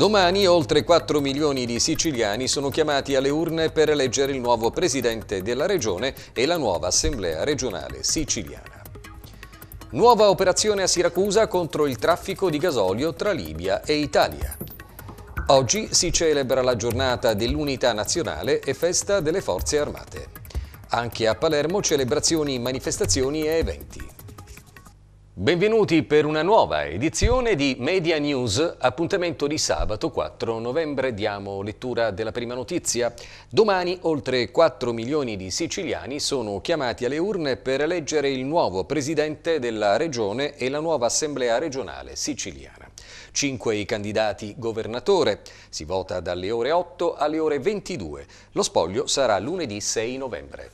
Domani oltre 4 milioni di siciliani sono chiamati alle urne per eleggere il nuovo presidente della regione e la nuova assemblea regionale siciliana. Nuova operazione a Siracusa contro il traffico di gasolio tra Libia e Italia. Oggi si celebra la giornata dell'unità nazionale e festa delle forze armate. Anche a Palermo celebrazioni, manifestazioni e eventi. Benvenuti per una nuova edizione di Media News, appuntamento di sabato 4 novembre. Diamo lettura della prima notizia. Domani oltre 4 milioni di siciliani sono chiamati alle urne per eleggere il nuovo presidente della regione e la nuova assemblea regionale siciliana. Cinque i candidati governatore. Si vota dalle ore 8 alle ore 22. Lo spoglio sarà lunedì 6 novembre.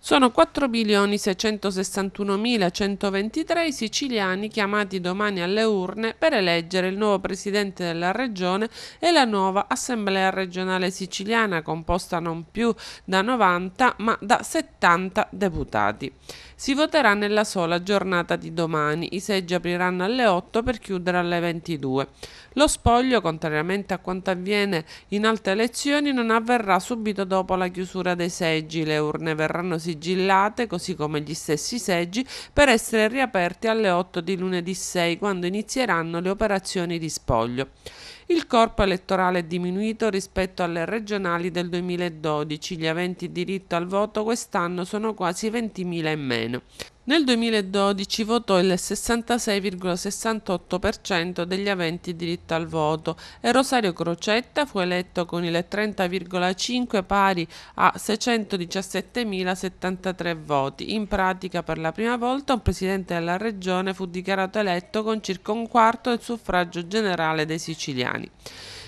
Sono 4.661.123 i siciliani chiamati domani alle urne per eleggere il nuovo presidente della regione e la nuova assemblea regionale siciliana composta non più da 90 ma da 70 deputati. Si voterà nella sola giornata di domani. I seggi apriranno alle 8 per chiudere alle 22. Lo spoglio, contrariamente a quanto avviene in altre elezioni, non avverrà subito dopo la chiusura dei seggi. Le urne verranno sigillate, così come gli stessi seggi, per essere riaperti alle 8 di lunedì 6, quando inizieranno le operazioni di spoglio. Il corpo elettorale è diminuito rispetto alle regionali del 2012, gli aventi diritto al voto quest'anno sono quasi 20.000 in meno. Nel 2012 votò il 66,68% degli aventi diritto al voto e Rosario Crocetta fu eletto con il 30,5 pari a 617.073 voti. In pratica per la prima volta un presidente della regione fu dichiarato eletto con circa un quarto del suffragio generale dei siciliani.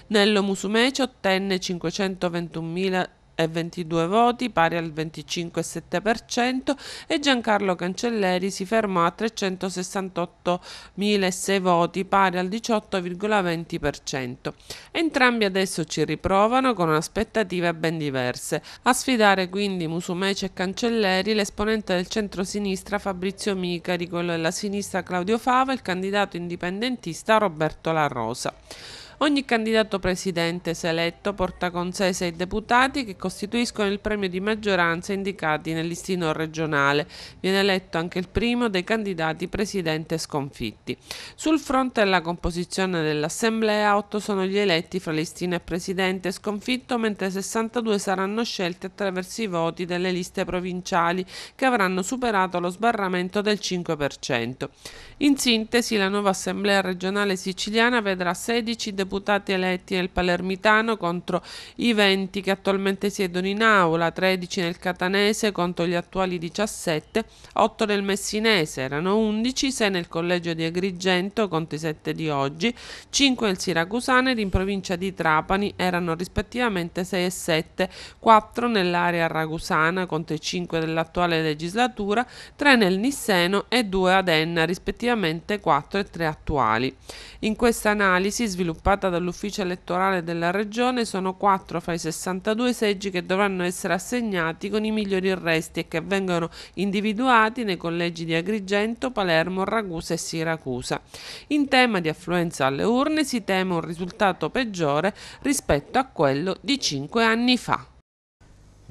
Nello Musumeci ottenne 521.000 e 22 voti, pari al 25,7% e Giancarlo Cancelleri si fermò a 368.006 voti, pari al 18,20%. Entrambi adesso ci riprovano con aspettative ben diverse. A sfidare quindi Musumeci e Cancelleri l'esponente del centro-sinistra Fabrizio Micari, quello della sinistra Claudio Fava e il candidato indipendentista Roberto La Rosa. Ogni candidato presidente se eletto porta con sé sei deputati che costituiscono il premio di maggioranza indicati nel listino regionale. Viene eletto anche il primo dei candidati presidente sconfitti. Sul fronte della composizione dell'Assemblea, 8 sono gli eletti fra listino e presidente sconfitto, mentre 62 saranno scelti attraverso i voti delle liste provinciali che avranno superato lo sbarramento del 5%. In sintesi, la nuova Assemblea regionale siciliana vedrà 16 deputati deputati eletti nel Palermitano contro i 20 che attualmente siedono in aula, 13 nel Catanese contro gli attuali 17, 8 nel Messinese, erano 11, 6 nel collegio di Agrigento contro i 7 di oggi, 5 nel Siracusano ed in provincia di Trapani erano rispettivamente 6 e 7, 4 nell'area ragusana contro i 5 dell'attuale legislatura, 3 nel Nisseno e 2 ad Enna rispettivamente 4 e 3 attuali. In questa analisi sviluppata approvata dall'ufficio elettorale della regione sono 4 fra i 62 seggi che dovranno essere assegnati con i migliori resti e che vengono individuati nei collegi di Agrigento, Palermo, Ragusa e Siracusa. In tema di affluenza alle urne si teme un risultato peggiore rispetto a quello di 5 anni fa.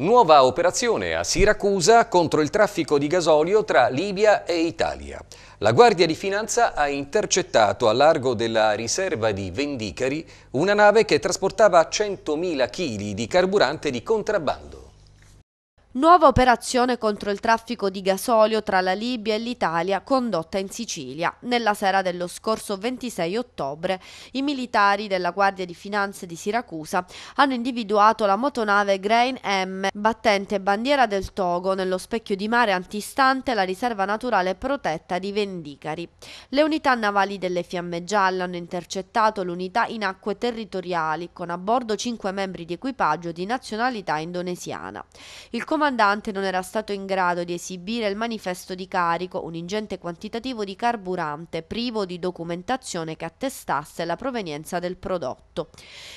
Nuova operazione a Siracusa contro il traffico di gasolio tra Libia e Italia. La Guardia di Finanza ha intercettato a largo della riserva di Vendicari una nave che trasportava 100.000 kg di carburante di contrabbando. Nuova operazione contro il traffico di gasolio tra la Libia e l'Italia condotta in Sicilia. Nella sera dello scorso 26 ottobre i militari della Guardia di Finanze di Siracusa hanno individuato la motonave Grain M battente bandiera del Togo nello specchio di mare antistante la riserva naturale protetta di Vendicari. Le unità navali delle Fiamme Gialle hanno intercettato l'unità in acque territoriali con a bordo cinque membri di equipaggio di nazionalità indonesiana. Il comandante non era stato in grado di esibire il manifesto di carico, un ingente quantitativo di carburante privo di documentazione che attestasse la provenienza del prodotto.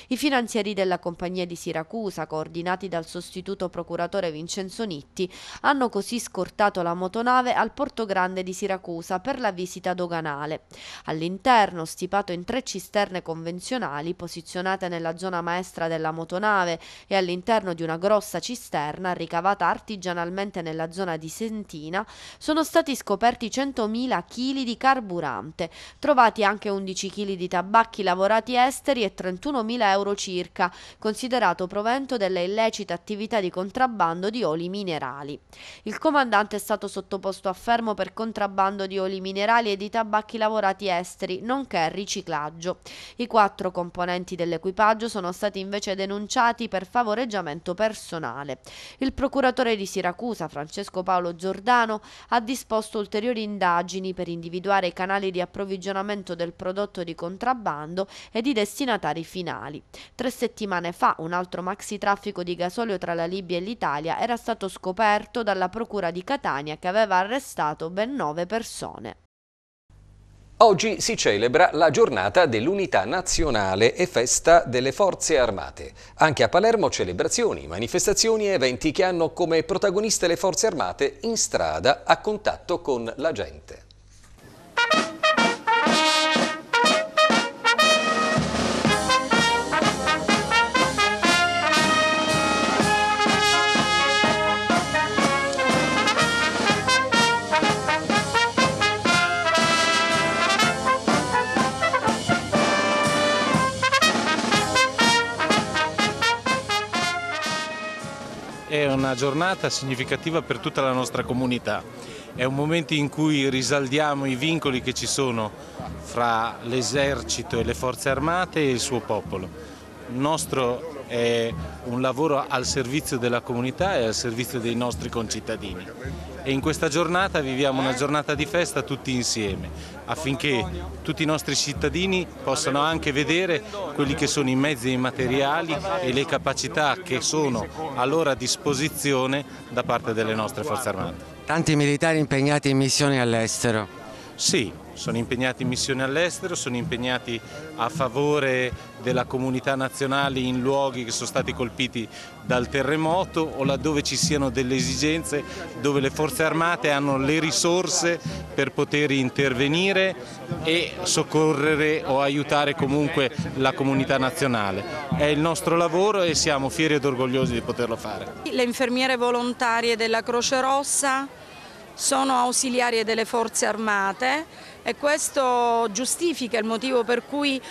I finanzieri della compagnia di Siracusa, coordinati dal sostituto procuratore Vincenzo Nitti, hanno così scortato la motonave al Porto Grande di Siracusa per la visita doganale. All'interno, stipato in tre cisterne convenzionali posizionate nella zona maestra della motonave e all'interno di una grossa cisterna ricavata scavata artigianalmente nella zona di Sentina, sono stati scoperti 100.000 kg di carburante, trovati anche 11 kg di tabacchi lavorati esteri e 31.000 euro circa, considerato provento delle illecite attività di contrabbando di oli minerali. Il comandante è stato sottoposto a fermo per contrabbando di oli minerali e di tabacchi lavorati esteri, nonché riciclaggio. I quattro componenti dell'equipaggio sono stati invece denunciati per favoreggiamento personale. Il procuratore procuratore di Siracusa Francesco Paolo Giordano ha disposto ulteriori indagini per individuare i canali di approvvigionamento del prodotto di contrabbando ed i destinatari finali. Tre settimane fa un altro maxi traffico di gasolio tra la Libia e l'Italia era stato scoperto dalla procura di Catania che aveva arrestato ben nove persone. Oggi si celebra la giornata dell'unità nazionale e festa delle forze armate. Anche a Palermo celebrazioni, manifestazioni e eventi che hanno come protagoniste le forze armate in strada a contatto con la gente. giornata significativa per tutta la nostra comunità. È un momento in cui risaldiamo i vincoli che ci sono fra l'esercito e le forze armate e il suo popolo nostro è un lavoro al servizio della comunità e al servizio dei nostri concittadini e in questa giornata viviamo una giornata di festa tutti insieme affinché tutti i nostri cittadini possano anche vedere quelli che sono i mezzi e i materiali e le capacità che sono a loro a disposizione da parte delle nostre forze armate. Tanti militari impegnati in missioni all'estero. Sì, sono impegnati in missioni all'estero, sono impegnati a favore della comunità nazionale in luoghi che sono stati colpiti dal terremoto o laddove ci siano delle esigenze dove le forze armate hanno le risorse per poter intervenire e soccorrere o aiutare comunque la comunità nazionale. È il nostro lavoro e siamo fieri ed orgogliosi di poterlo fare. Le infermiere volontarie della Croce Rossa sono ausiliarie delle forze armate e questo giustifica il motivo per cui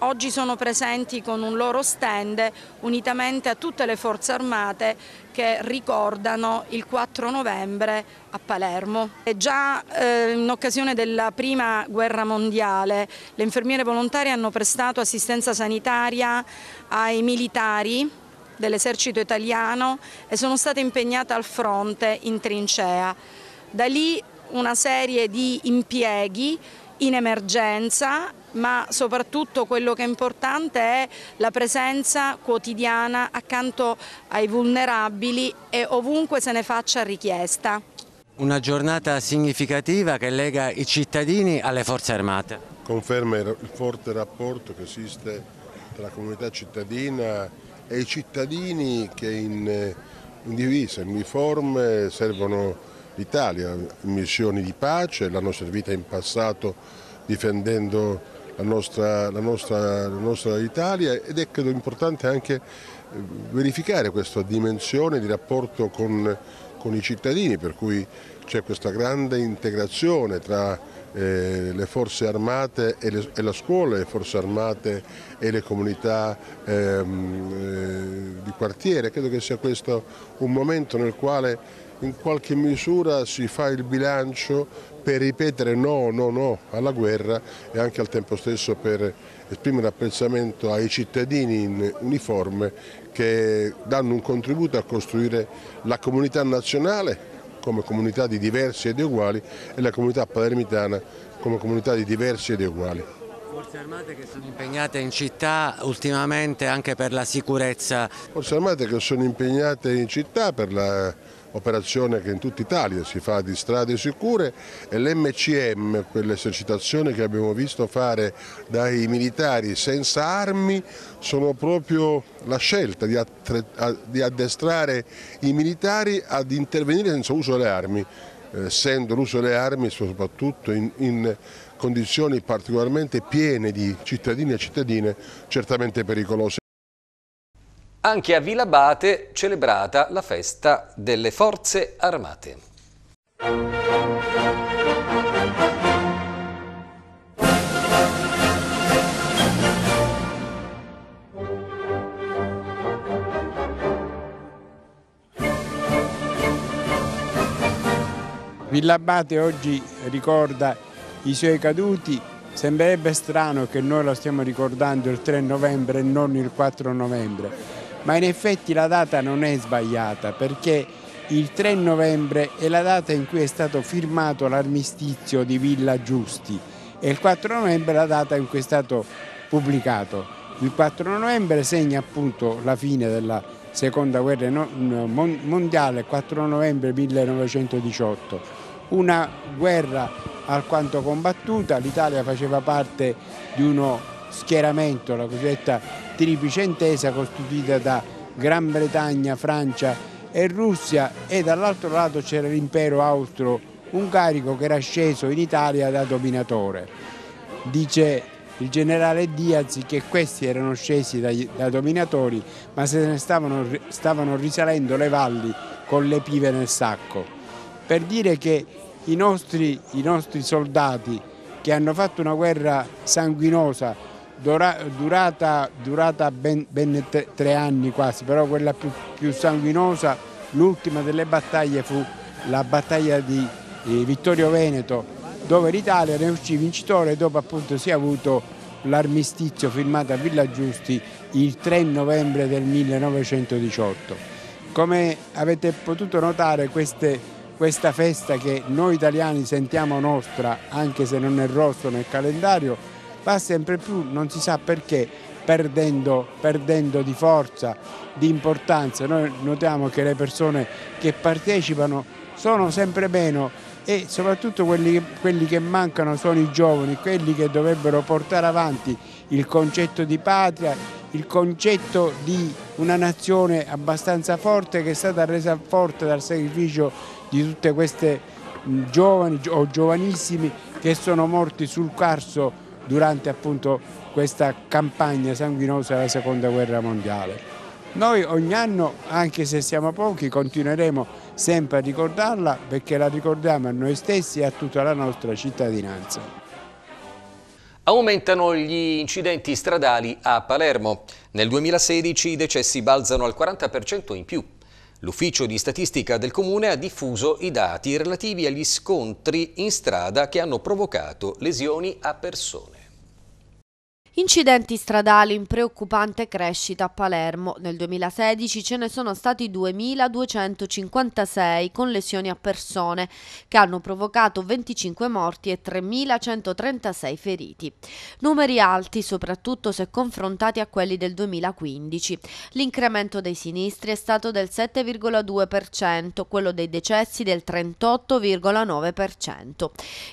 oggi sono presenti con un loro stand unitamente a tutte le forze armate che ricordano il 4 novembre a Palermo. E già eh, in occasione della prima guerra mondiale le infermiere volontarie hanno prestato assistenza sanitaria ai militari dell'esercito italiano e sono state impegnate al fronte in trincea. Da lì una serie di impieghi in emergenza ma soprattutto quello che è importante è la presenza quotidiana accanto ai vulnerabili e ovunque se ne faccia richiesta. Una giornata significativa che lega i cittadini alle forze armate. Conferma il forte rapporto che esiste tra la comunità cittadina e i cittadini che in, eh, divisa, in uniforme, servono l'Italia, missioni di pace, l'hanno servita in passato difendendo la nostra, la, nostra, la nostra, Italia ed è credo importante anche eh, verificare questa dimensione di rapporto con, con i cittadini per cui c'è questa grande integrazione tra eh, le forze armate e, le, e, la scuola, le forze armate e le comunità ehm, eh, di quartiere. Credo che sia questo un momento nel quale in qualche misura si fa il bilancio per ripetere no, no, no alla guerra e anche al tempo stesso per esprimere apprezzamento ai cittadini in uniforme che danno un contributo a costruire la comunità nazionale come comunità di diversi ed uguali e la comunità palermitana come comunità di diversi ed uguali. Forze armate che sono impegnate in città ultimamente anche per la sicurezza. Forze armate che sono impegnate in città per la sicurezza operazione che in tutta Italia si fa di strade sicure e l'MCM, quell'esercitazione che abbiamo visto fare dai militari senza armi, sono proprio la scelta di, di addestrare i militari ad intervenire senza uso delle armi, eh, essendo l'uso delle armi soprattutto in, in condizioni particolarmente piene di cittadini e cittadine certamente pericolose anche a Villa celebrata la festa delle forze armate. Villabate oggi ricorda i suoi caduti, sembrerebbe strano che noi lo stiamo ricordando il 3 novembre e non il 4 novembre ma in effetti la data non è sbagliata perché il 3 novembre è la data in cui è stato firmato l'armistizio di Villa Giusti e il 4 novembre è la data in cui è stato pubblicato. Il 4 novembre segna appunto la fine della seconda guerra mondiale, 4 novembre 1918, una guerra alquanto combattuta, l'Italia faceva parte di uno schieramento, la cosiddetta intesa costituita da Gran Bretagna, Francia e Russia e dall'altro lato c'era l'impero austro-ungarico che era sceso in Italia da dominatore. Dice il generale Diaz che questi erano scesi da, da dominatori ma se ne stavano, stavano risalendo le valli con le pive nel sacco. Per dire che i nostri, i nostri soldati che hanno fatto una guerra sanguinosa durata, durata ben, ben tre, tre, anni quasi, però quella più, più sanguinosa, l'ultima delle battaglie fu la battaglia di eh, Vittorio Veneto, dove l'Italia ne uscì vincitore e dopo appunto si è avuto l'armistizio firmato a Villa Giusti il 3 novembre del 1918. Come avete potuto notare queste, questa festa che noi italiani sentiamo nostra, anche se non è rosso nel calendario, va sempre più, non si sa perché, perdendo, perdendo di forza, di importanza. Noi notiamo che le persone che partecipano sono sempre meno e soprattutto quelli che, quelli che, mancano sono i giovani, quelli che dovrebbero portare avanti il concetto di patria, il concetto di una nazione abbastanza forte che è stata resa forte dal sacrificio di tutte queste giovani o giovanissimi che sono morti sul carso durante appunto questa campagna sanguinosa della seconda guerra mondiale. Noi ogni anno, anche se siamo pochi, continueremo sempre a ricordarla perché la ricordiamo a noi stessi e a tutta la nostra cittadinanza. Aumentano gli incidenti stradali a Palermo. Nel 2016 i decessi balzano al 40% in più. L'ufficio di statistica del comune ha diffuso i dati relativi agli scontri in strada che hanno provocato lesioni a persone. Incidenti stradali in preoccupante crescita a Palermo. Nel 2016 ce ne sono stati 2.256 con lesioni a persone che hanno provocato 25 morti e 3.136 feriti. Numeri alti soprattutto se confrontati a quelli del 2015. L'incremento dei sinistri è stato del 7,2%, quello dei decessi del 38,9%.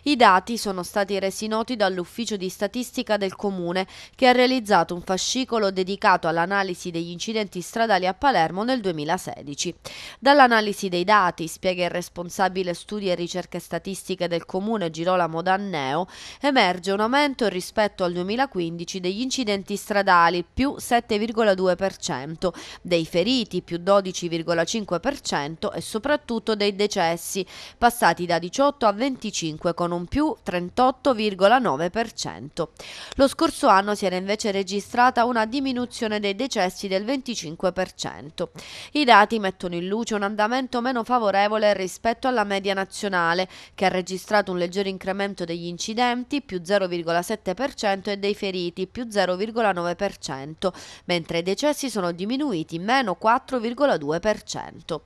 I dati sono stati resi noti dall'Ufficio di Statistica del Comune che ha realizzato un fascicolo dedicato all'analisi degli incidenti stradali a Palermo nel 2016. Dall'analisi dei dati, spiega il responsabile studi e ricerche statistiche del comune Girolamo Danneo, emerge un aumento rispetto al 2015 degli incidenti stradali più 7,2%, dei feriti più 12,5% e soprattutto dei decessi, passati da 18 a 25 con un più 38,9%. Lo scorso anno quest'anno si era invece registrata una diminuzione dei decessi del 25%. I dati mettono in luce un andamento meno favorevole rispetto alla media nazionale, che ha registrato un leggero incremento degli incidenti, più 0,7%, e dei feriti, più 0,9%, mentre i decessi sono diminuiti meno 4,2%.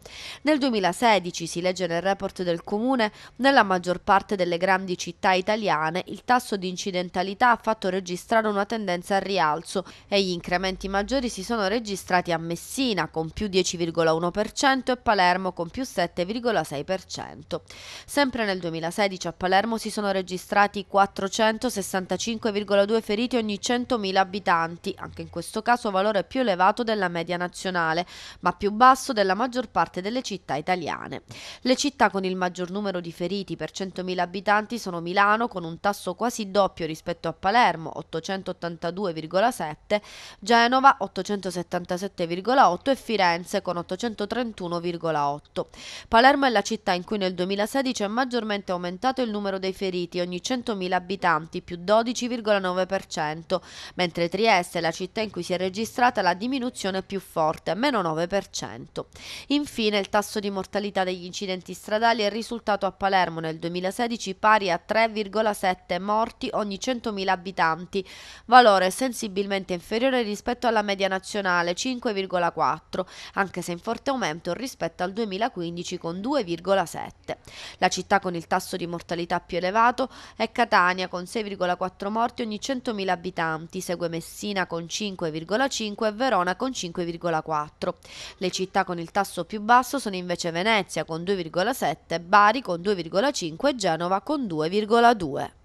Nel 2016, si legge nel report del Comune, nella maggior parte delle grandi città italiane il tasso di incidentalità ha fatto registrare una tendenza al rialzo e gli incrementi maggiori si sono registrati a Messina con più 10,1% e Palermo con più 7,6%. Sempre nel 2016 a Palermo si sono registrati 465,2 feriti ogni 100.000 abitanti, anche in questo caso valore più elevato della media nazionale, ma più basso della maggior parte delle città italiane. Le città con il maggior numero di feriti per 100.000 abitanti sono Milano con un tasso quasi doppio rispetto a Palermo, 800 882,7, Genova 877,8 e Firenze con 831,8. Palermo è la città in cui nel 2016 è maggiormente aumentato il numero dei feriti ogni 100.000 abitanti, più 12,9%, mentre Trieste è la città in cui si è registrata la diminuzione più forte, meno 9%. Infine il tasso di mortalità degli incidenti stradali è risultato a Palermo nel 2016 pari a 3,7 morti ogni 100.000 abitanti, valore sensibilmente inferiore rispetto alla media nazionale 5,4, anche se in forte aumento rispetto al 2015 con 2,7. La città con il tasso di mortalità più elevato è Catania con 6,4 morti ogni 100.000 abitanti, segue Messina con 5,5 e Verona con 5,4. Le città con il tasso più basso sono invece Venezia con 2,7, Bari con 2,5 e Genova con 2,2.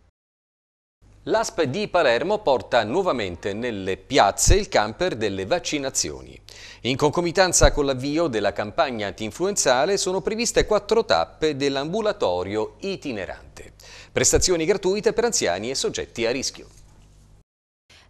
L'ASP di Palermo porta nuovamente nelle piazze il camper delle vaccinazioni. In concomitanza con l'avvio della campagna antinfluenzale sono previste quattro tappe dell'ambulatorio itinerante. Prestazioni gratuite per anziani e soggetti a rischio.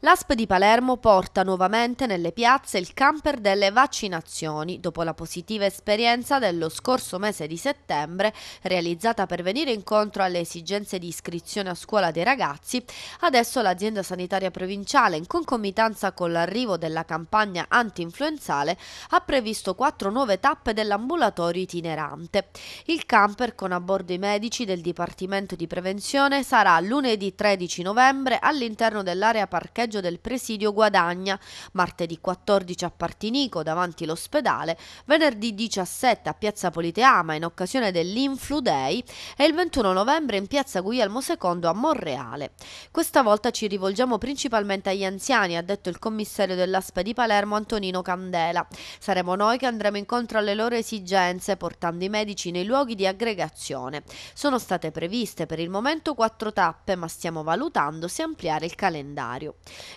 L'ASP di Palermo porta nuovamente nelle piazze il camper delle vaccinazioni, dopo la positiva esperienza dello scorso mese di settembre, realizzata per venire incontro alle esigenze di iscrizione a scuola dei ragazzi, adesso l'azienda sanitaria provinciale, in concomitanza con l'arrivo della campagna anti-influenzale, ha previsto quattro nuove tappe dell'ambulatorio itinerante. Il camper, con a bordo i medici del Dipartimento di Prevenzione, sarà lunedì 13 novembre all'interno dell'area parcheggio parcheggio del presidio Guadagna, martedì 14 a Partinico davanti l'ospedale, venerdì 17 a Piazza Politeama in occasione dell'Influ Day e il 21 novembre in Piazza Guglielmo II a Monreale. Questa volta ci rivolgiamo principalmente agli anziani, ha detto il commissario dell'ASPA di Palermo Antonino Candela. Saremo noi che andremo incontro alle loro esigenze portando i medici nei luoghi di aggregazione. Sono state previste per il momento quattro tappe ma stiamo valutando se ampliare il calendario.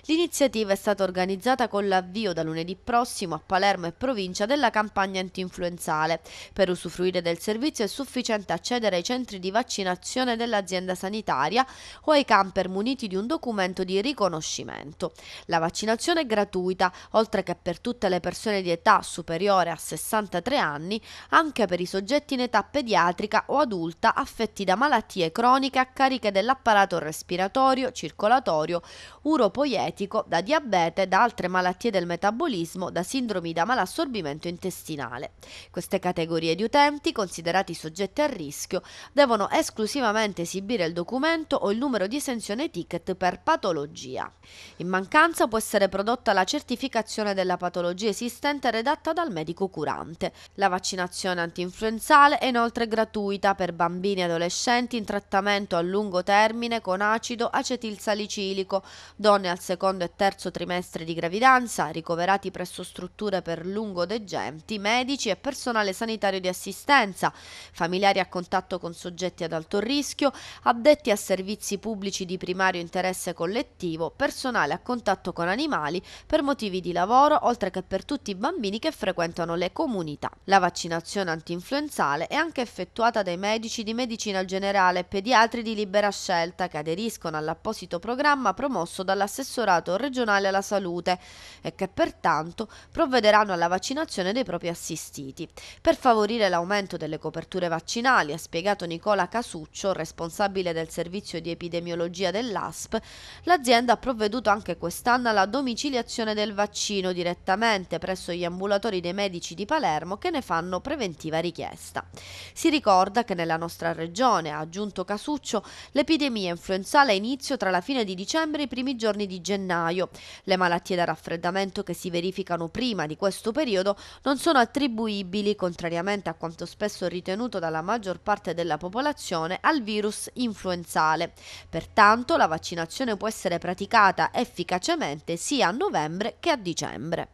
L'iniziativa è stata organizzata con l'avvio da lunedì prossimo a Palermo e provincia della campagna antinfluenzale. Per usufruire del servizio è sufficiente accedere ai centri di vaccinazione dell'azienda sanitaria o ai camper muniti di un documento di riconoscimento. La vaccinazione è gratuita, oltre che per tutte le persone di età superiore a 63 anni, anche per i soggetti in età pediatrica o adulta affetti da malattie croniche a cariche dell'apparato respiratorio, circolatorio, uropoietico polietico, da diabete, da altre malattie del metabolismo, da sindromi da malassorbimento intestinale. Queste categorie di utenti, considerati soggetti a rischio, devono esclusivamente esibire il documento o il numero di esenzione ticket per patologia. In mancanza può essere prodotta la certificazione della patologia esistente redatta dal medico curante. La vaccinazione antinfluenzale è inoltre gratuita per bambini e adolescenti in trattamento a lungo termine con acido acetilsalicilico, donne al secondo e terzo trimestre di gravidanza, ricoverati presso strutture per lungo degenti, medici e personale sanitario di assistenza, familiari a contatto con soggetti ad alto rischio, addetti a servizi pubblici di primario interesse collettivo, personale a contatto con animali per motivi di lavoro, oltre che per tutti i bambini che frequentano le comunità. La vaccinazione antinfluenzale è anche effettuata dai medici di medicina generale e pediatri di libera scelta che aderiscono all'apposito programma promosso dall'assessore dell'assessorato regionale alla salute e che pertanto provvederanno alla vaccinazione dei propri assistiti. Per favorire l'aumento delle coperture vaccinali, ha spiegato Nicola Casuccio, responsabile del servizio di epidemiologia dell'ASP, l'azienda ha provveduto anche quest'anno alla domiciliazione del vaccino direttamente presso gli ambulatori dei medici di Palermo che ne fanno preventiva richiesta. Si ricorda che nella nostra regione, ha aggiunto Casuccio, l'epidemia influenzale ha inizio tra la fine di dicembre e i primi giorni di di gennaio. Le malattie da raffreddamento che si verificano prima di questo periodo non sono attribuibili, contrariamente a quanto spesso ritenuto dalla maggior parte della popolazione, al virus influenzale. Pertanto la vaccinazione può essere praticata efficacemente sia a novembre che a dicembre.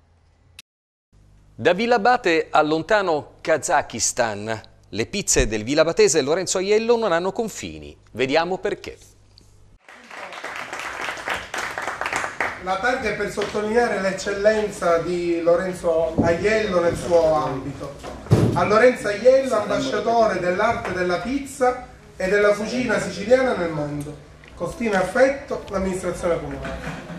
Da Villabate al lontano Kazakistan, le pizze del villabatese Lorenzo Aiello non hanno confini. Vediamo perché. la targa è per sottolineare l'eccellenza di Lorenzo Aiello nel suo ambito. A Lorenzo Aiello, ambasciatore dell'arte della pizza e della cucina siciliana nel mondo. Costino affetto, l'amministrazione comunale.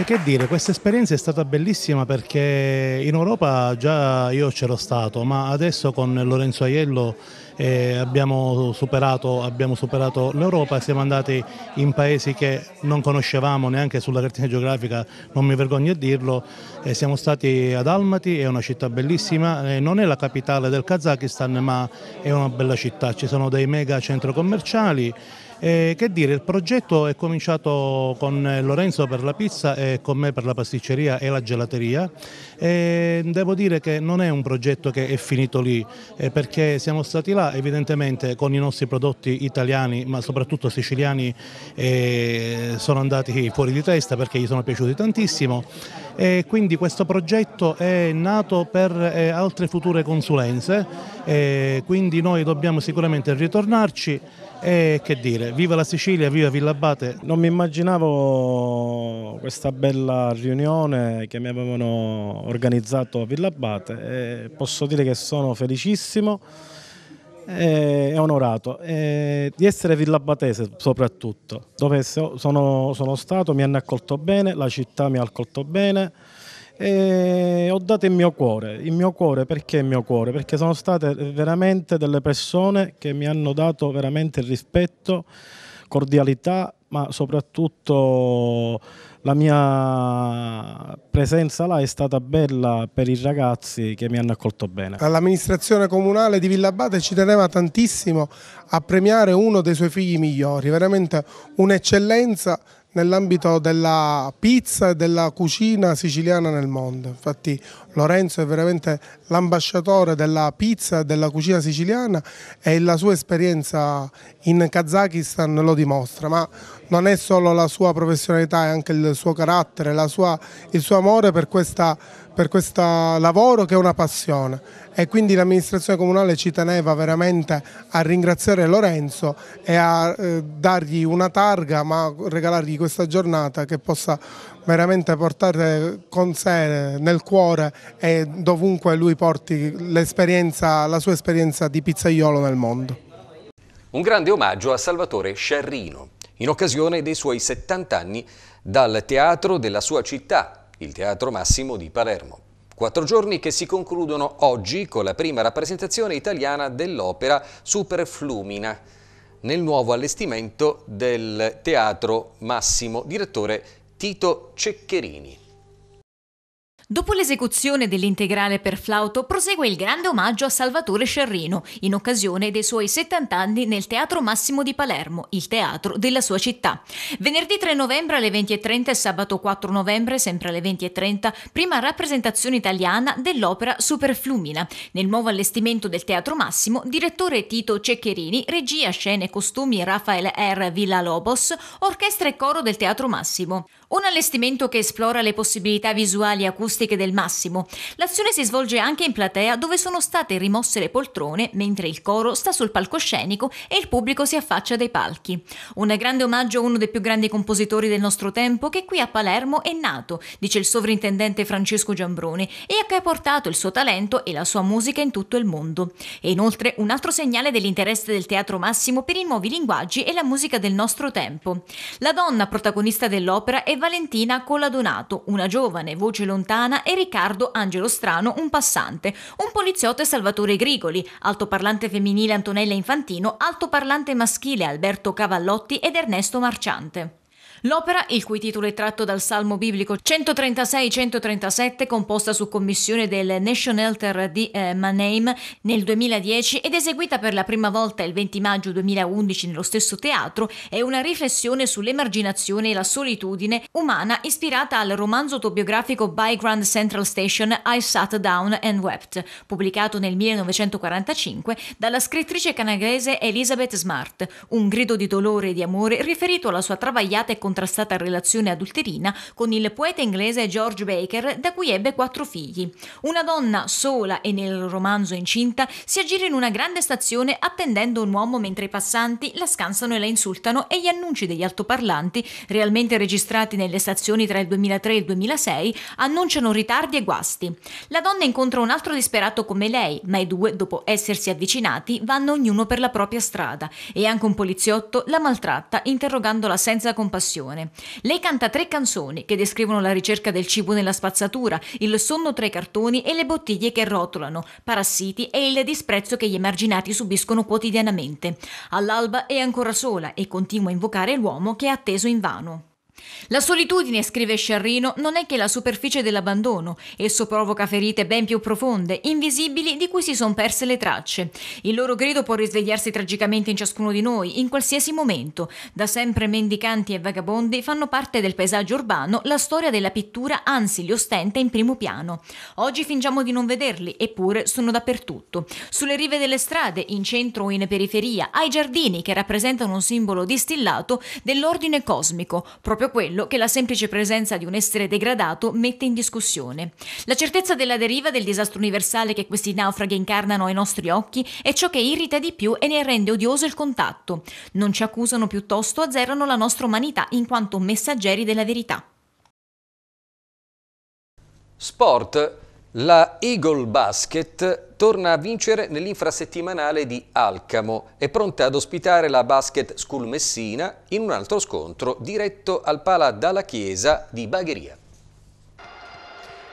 Eh, che dire, questa esperienza è stata bellissima perché in Europa già io c'ero stato, ma adesso con Lorenzo Aiello eh, abbiamo superato, superato l'Europa, siamo andati in paesi che non conoscevamo neanche sulla cartina geografica, non mi vergogno a dirlo, eh, siamo stati ad Almaty, è una città bellissima, eh, non è la capitale del Kazakistan ma è una bella città, ci sono dei mega centri commerciali, eh, che dire, il progetto è cominciato con eh, Lorenzo per la pizza e con me per la pasticceria e la gelateria. Eh, devo dire che non è un progetto che è finito lì, eh, perché siamo stati là evidentemente con i nostri prodotti italiani, ma soprattutto siciliani, sono andati fuori di testa perché gli sono piaciuti tantissimo e quindi questo progetto è nato per eh, altre future consulenze, eh, quindi noi dobbiamo sicuramente ritornarci e che dire, viva la Sicilia, viva Villabate. Non mi immaginavo questa bella riunione che mi avevano organizzato a Villabate e posso dire che sono felicissimo e eh, onorato e eh, di essere villabatese soprattutto dove sono, sono, stato mi hanno accolto bene la città mi ha accolto bene e ho dato il mio cuore il mio cuore perché il mio cuore perché sono state veramente delle persone che mi hanno dato veramente il rispetto cordialità, ma soprattutto la mia presenza là è stata bella per i ragazzi che mi hanno accolto bene. L'amministrazione comunale di Villabate ci teneva tantissimo a premiare uno dei suoi figli migliori, veramente un'eccellenza nell'ambito della pizza e della cucina siciliana nel mondo. Infatti Lorenzo è veramente l'ambasciatore della pizza e della cucina siciliana e la sua esperienza in Kazakistan lo dimostra, ma non è solo la sua professionalità, è anche il suo carattere, sua, il suo amore per questa per questo lavoro che è una passione e quindi l'amministrazione comunale ci teneva veramente a ringraziare Lorenzo e a eh, dargli una targa ma regalargli questa giornata che possa veramente portare con sé nel cuore e dovunque lui porti la sua esperienza di pizzaiolo nel mondo. Un grande omaggio a Salvatore Sciarrino in occasione dei suoi 70 anni dal teatro della sua città il Teatro Massimo di Palermo. Quattro giorni che si concludono oggi con la prima rappresentazione italiana dell'opera Superflumina nel nuovo allestimento del Teatro Massimo, direttore Tito Ceccherini. Dopo l'esecuzione dell'integrale per flauto prosegue il grande omaggio a Salvatore Scerrino in occasione dei suoi 70 anni nel Teatro Massimo di Palermo, il teatro della sua città. Venerdì 3 novembre alle 20.30 e sabato 4 novembre sempre alle 20.30 prima rappresentazione italiana dell'opera Superflumina. Nel nuovo allestimento del Teatro Massimo direttore Tito Ceccherini, regia, scene e costumi Raffaele R. Villa Lobos, orchestra e coro del Teatro Massimo. Un allestimento che esplora le possibilità visuali e acustiche del massimo. L'azione si svolge anche in platea dove sono state rimosse le poltrone mentre il coro sta sul palcoscenico e il pubblico si affaccia dai palchi. Un grande omaggio a uno dei più grandi compositori del nostro tempo che qui a Palermo è nato, dice il sovrintendente Francesco Giambrone, e a che ha portato il suo talento e la sua musica in tutto il mondo. E inoltre un altro segnale dell'interesse del Teatro Massimo per i nuovi linguaggi e la musica del nostro tempo. La donna protagonista dell'opera è Valentina Coladonato, una giovane voce lontana, e Riccardo Angelo Strano, un passante, un poliziotto e Salvatore Grigoli, altoparlante femminile Antonella Infantino, altoparlante maschile Alberto Cavallotti ed Ernesto Marciante. L'opera, il cui titolo è tratto dal Salmo biblico 136-137, composta su commissione del National Nationalter di eh, Mannheim nel 2010 ed eseguita per la prima volta il 20 maggio 2011 nello stesso teatro, è una riflessione sull'emarginazione e la solitudine umana ispirata al romanzo autobiografico By Grand Central Station I Sat Down and Wept, pubblicato nel 1945 dalla scrittrice canadese Elizabeth Smart, un grido di dolore e di amore riferito alla sua travagliata e con contrastata relazione adulterina con il poeta inglese George Baker, da cui ebbe quattro figli. Una donna sola e nel romanzo incinta si aggira in una grande stazione attendendo un uomo mentre i passanti la scansano e la insultano e gli annunci degli altoparlanti, realmente registrati nelle stazioni tra il 2003 e il 2006, annunciano ritardi e guasti. La donna incontra un altro disperato come lei, ma i due, dopo essersi avvicinati, vanno ognuno per la propria strada e anche un poliziotto la maltratta interrogandola senza compassione generazione. Lei canta tre canzoni che descrivono la ricerca del cibo nella spazzatura, il sonno tra i cartoni e le bottiglie che rotolano, parassiti e il disprezzo che gli emarginati subiscono quotidianamente. All'alba è ancora sola e continua a invocare l'uomo che ha atteso invano. La solitudine, scrive Sciarrino, non è che la superficie dell'abbandono, esso provoca ferite ben più profonde, invisibili, di cui si sono perse le tracce. Il loro grido può risvegliarsi tragicamente in ciascuno di noi, in qualsiasi momento. Da sempre mendicanti e vagabondi fanno parte del paesaggio urbano, la storia della pittura anzi li ostenta in primo piano. Oggi fingiamo di non vederli, eppure sono dappertutto. Sulle rive delle strade, in centro o in periferia, ai giardini che rappresentano un simbolo distillato dell'ordine cosmico, proprio quello che la semplice presenza di un essere degradato mette in discussione. La certezza della deriva del disastro universale che questi naufraghi incarnano ai nostri occhi è ciò che irrita di più e ne rende odioso il contatto. Non ci accusano piuttosto, azzerano la nostra umanità in quanto messaggeri della verità. Sport la Eagle Basket torna a vincere nell'infrasettimanale di Alcamo. È pronta ad ospitare la Basket School Messina in un altro scontro diretto al Pala Dalla Chiesa di Bagheria.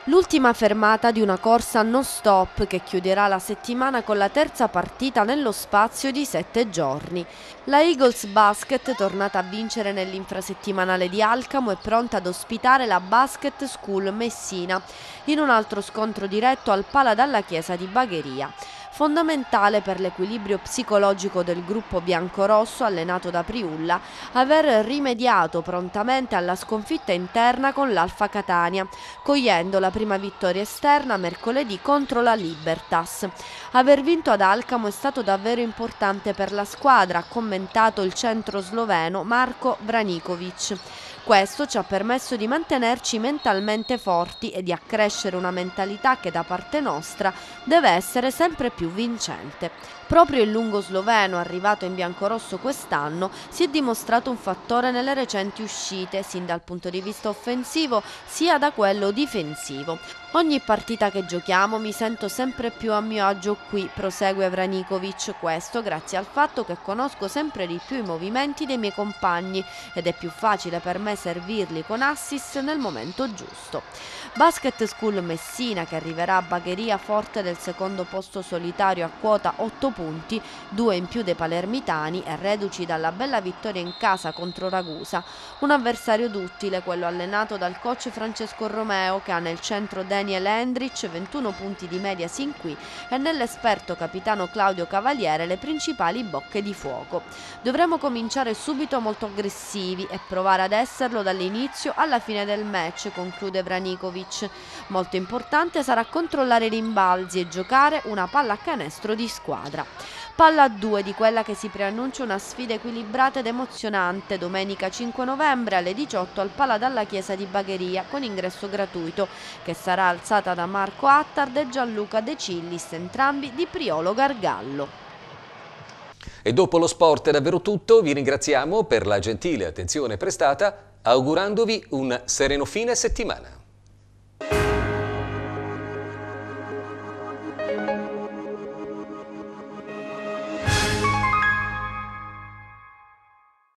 L'ultima fermata di una corsa non stop che chiuderà la settimana con la terza partita nello spazio di sette giorni. La Eagles Basket, tornata a vincere nell'infrasettimanale di Alcamo, è pronta ad ospitare la Basket School Messina in un altro scontro diretto al Pala dalla Chiesa di Bagheria fondamentale per l'equilibrio psicologico del gruppo biancorosso allenato da Priulla aver rimediato prontamente alla sconfitta interna con l'Alfa Catania, cogliendo la prima vittoria esterna mercoledì contro la Libertas. Aver vinto ad Alcamo è stato davvero importante per la squadra, ha commentato il centro sloveno Marco Vranikovic. Questo ci ha permesso di mantenerci mentalmente forti e di accrescere una mentalità che da parte nostra deve essere sempre più vincente. Proprio il lungo sloveno, arrivato in biancorosso quest'anno, si è dimostrato un fattore nelle recenti uscite, sin dal punto di vista offensivo sia da quello difensivo. Ogni partita che giochiamo mi sento sempre più a mio agio qui, prosegue Vranikovic, questo grazie al fatto che conosco sempre di più i movimenti dei miei compagni ed è più facile per me servirli con assist nel momento giusto. Basket School Messina che arriverà a Bagheria forte del secondo posto solitario a quota 8 punti, 2 in più dei palermitani e reduci dalla bella vittoria in casa contro Ragusa. Un avversario duttile, quello allenato dal coach Francesco Romeo che ha nel centro Daniel Hendrich 21 punti di media sin qui e nell'esperto capitano Claudio Cavaliere le principali bocche di fuoco. Dovremo cominciare subito molto aggressivi e provare ad esserlo dall'inizio alla fine del match, conclude Vranicovic Vlaovic. Molto importante sarà controllare i rimbalzi e giocare una palla a canestro di squadra. Palla a 2 di quella che si preannuncia una sfida equilibrata ed emozionante domenica 5 novembre alle 18 al Pala dalla Chiesa di Bagheria con ingresso gratuito che sarà alzata da Marco Attard e Gianluca De Cillis, entrambi di Priolo Gargallo. E dopo lo sport è davvero tutto, vi ringraziamo per la gentile attenzione prestata augurandovi un sereno fine settimana.